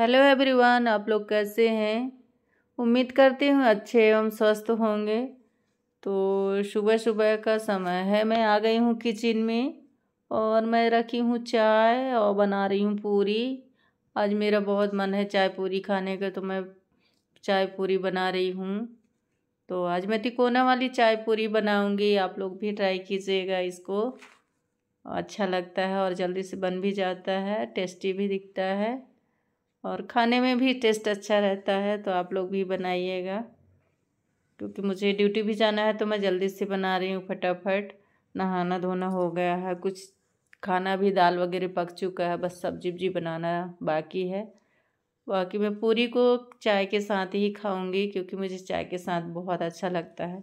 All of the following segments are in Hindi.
हेलो एवरीवन आप लोग कैसे हैं उम्मीद करती हूँ अच्छे एवं स्वस्थ होंगे तो सुबह सुबह का समय है मैं आ गई हूँ किचन में और मैं रखी हूँ चाय और बना रही हूँ पूरी आज मेरा बहुत मन है चाय पूरी खाने का तो मैं चाय पूरी बना रही हूँ तो आज मैं तिकोना वाली चाय पूरी बनाऊँगी आप लोग भी ट्राई कीजिएगा इसको अच्छा लगता है और जल्दी से बन भी जाता है टेस्टी भी दिखता है और खाने में भी टेस्ट अच्छा रहता है तो आप लोग भी बनाइएगा क्योंकि मुझे ड्यूटी भी जाना है तो मैं जल्दी से बना रही हूँ फटाफट नहाना धोना हो गया है कुछ खाना भी दाल वगैरह पक चुका है बस सब्जी उब्जी बनाना बाकी है बाकी मैं पूरी को चाय के साथ ही खाऊंगी क्योंकि मुझे चाय के साथ बहुत अच्छा लगता है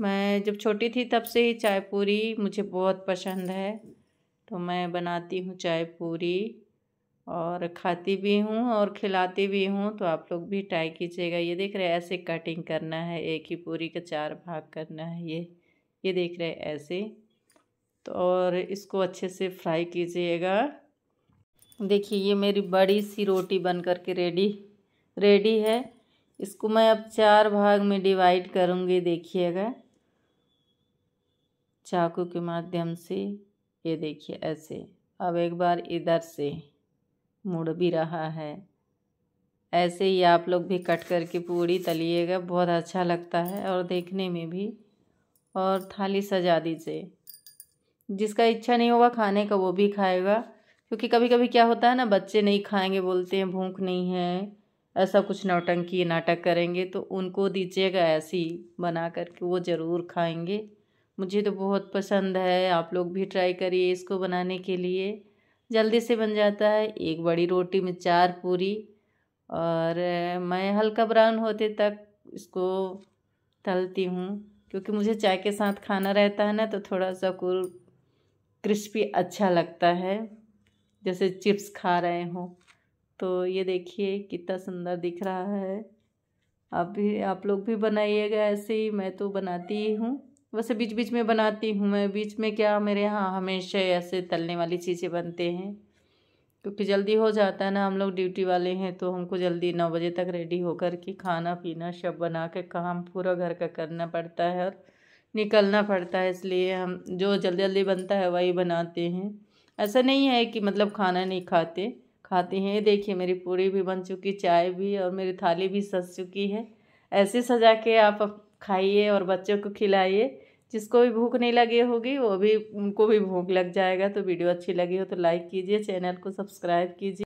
मैं जब छोटी थी तब से ही चाय पूरी मुझे बहुत पसंद है तो मैं बनाती हूँ चाय पूरी और खाती भी हूँ और खिलाती भी हूँ तो आप लोग भी ट्राई कीजिएगा ये देख रहे हैं ऐसे कटिंग करना है एक ही पूरी का चार भाग करना है ये ये देख रहे हैं ऐसे तो और इसको अच्छे से फ्राई कीजिएगा देखिए ये मेरी बड़ी सी रोटी बन कर के रेडी रेडी है इसको मैं अब चार भाग में डिवाइड करूँगी देखिएगा चाकू के माध्यम से ये देखिए ऐसे अब एक बार इधर से मुड़ भी रहा है ऐसे ही आप लोग भी कट करके पूरी तलिएगा बहुत अच्छा लगता है और देखने में भी और थाली सजा दीजिए जिसका इच्छा नहीं होगा खाने का वो भी खाएगा क्योंकि कभी कभी क्या होता है ना बच्चे नहीं खाएंगे बोलते हैं भूख नहीं है ऐसा कुछ नौटंकी नाटक करेंगे तो उनको दीजिएगा ऐसी बना करके वो ज़रूर खाएंगे मुझे तो बहुत पसंद है आप लोग भी ट्राई करिए इसको बनाने के लिए जल्दी से बन जाता है एक बड़ी रोटी में चार पूरी और मैं हल्का ब्राउन होते तक इसको तलती हूँ क्योंकि मुझे चाय के साथ खाना रहता है ना तो थोड़ा सा कुल क्रिस्पी अच्छा लगता है जैसे चिप्स खा रहे हों तो ये देखिए कितना सुंदर दिख रहा है आप भी आप लोग भी बनाइएगा ऐसे ही मैं तो बनाती ही हूँ वैसे बीच बीच में बनाती हूँ मैं बीच में क्या मेरे यहाँ हमेशा ऐसे तलने वाली चीज़ें बनते हैं क्योंकि जल्दी हो जाता है ना हम लोग ड्यूटी वाले हैं तो हमको जल्दी नौ बजे तक रेडी होकर के खाना पीना सब बना के काम पूरा घर का करना पड़ता है और निकलना पड़ता है इसलिए हम जो जल्दी जल्दी बनता है वही बनाते हैं ऐसा नहीं है कि मतलब खाना नहीं खाते खाते हैं देखिए मेरी पूरी भी बन चुकी चाय भी और मेरी थाली भी सज चुकी है ऐसे सजा के आप खाइए और बच्चों को खिलाइए जिसको भी भूख नहीं लगी होगी वो भी उनको भी भूख लग जाएगा तो वीडियो अच्छी लगी हो तो लाइक कीजिए चैनल को सब्सक्राइब कीजिए